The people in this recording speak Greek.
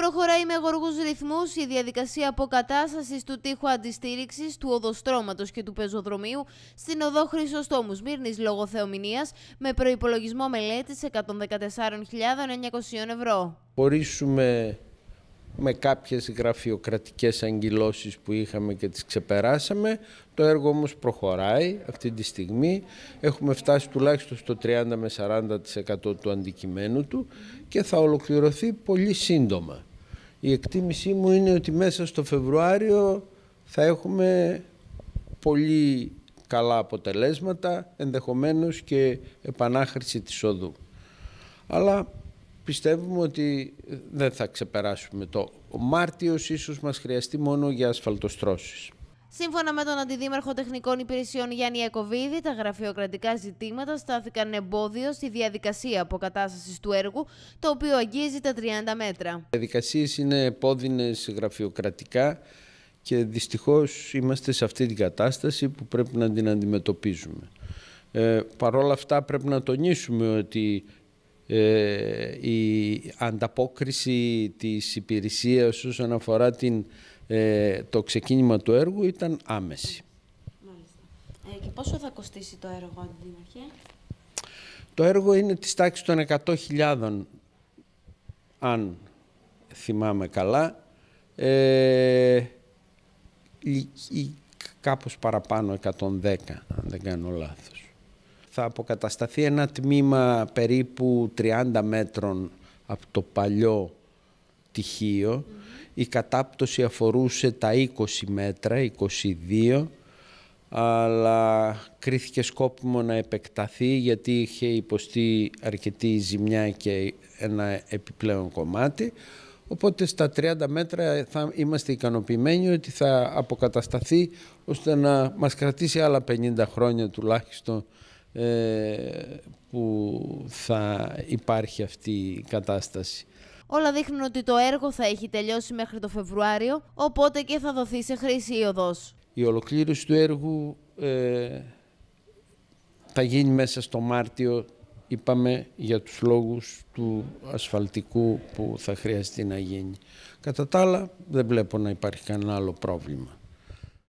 Προχωράει με γοργούς ρυθμούς η διαδικασία αποκατάστασης του τείχου αντιστήριξης του οδοστρώματος και του πεζοδρομίου στην οδό Χρυσοστόμου Σμύρνη λόγω θεομηνίας με προπολογισμό μελέτη 114.900 ευρώ με κάποιες γραφειοκρατικές αγκυλώσεις που είχαμε και τις ξεπεράσαμε. Το έργο όμως προχωράει αυτή τη στιγμή. Έχουμε φτάσει τουλάχιστον στο 30 με 40% του αντικειμένου του και θα ολοκληρωθεί πολύ σύντομα. Η εκτίμησή μου είναι ότι μέσα στο Φεβρουάριο θα έχουμε πολύ καλά αποτελέσματα, ενδεχομένως και επανάχρηση της οδού. Αλλά πιστεύουμε ότι δεν θα ξεπεράσουμε το. Ο Μάρτιος ίσως μας χρειαστεί μόνο για ασφαλτοστρώσεις. Σύμφωνα με τον Αντιδήμαρχο Τεχνικών Υπηρεσιών Γιάννη Εκοβίδη, τα γραφειοκρατικά ζητήματα στάθηκαν εμπόδιο στη διαδικασία αποκατάστασης του έργου, το οποίο αγγίζει τα 30 μέτρα. Οι διαδικασίες είναι επώδυνες γραφειοκρατικά και δυστυχώς είμαστε σε αυτή την κατάσταση που πρέπει να την αντιμετωπίζουμε. Ε, Παρ' όλα αυτά πρέπει να τονίσουμε ότι ε, η ανταπόκριση της υπηρεσίας όσον αφορά την, ε, το ξεκίνημα του έργου ήταν άμεση. Μάλιστα. Ε, και πόσο θα κοστίσει το έργο, αρχή, Το έργο είναι της τάξης των 100.000, αν θυμάμαι καλά. Ε, ή, ή κάπως παραπάνω, 110, αν δεν κάνω λάθος θα αποκατασταθεί ένα τμήμα περίπου 30 μέτρων από το παλιό τυχείο. Η κατάπτωση αφορούσε τα 20 μέτρα, 22, αλλά κρίθηκε σκόπιμο να επεκταθεί γιατί είχε υποστεί αρκετή ζημιά και ένα επιπλέον κομμάτι. Οπότε στα 30 μέτρα θα είμαστε ικανοποιημένοι ότι θα αποκατασταθεί ώστε να μας κρατήσει άλλα 50 χρόνια τουλάχιστον ε, που θα υπάρχει αυτή η κατάσταση. Όλα δείχνουν ότι το έργο θα έχει τελειώσει μέχρι το Φεβρουάριο, οπότε και θα δοθεί σε χρήση η οδός. Η ολοκλήρωση του έργου ε, θα γίνει μέσα στο Μάρτιο, είπαμε, για τους λόγους του ασφαλτικού που θα χρειαστεί να γίνει. Κατά τα άλλα δεν βλέπω να υπάρχει κανένα άλλο πρόβλημα.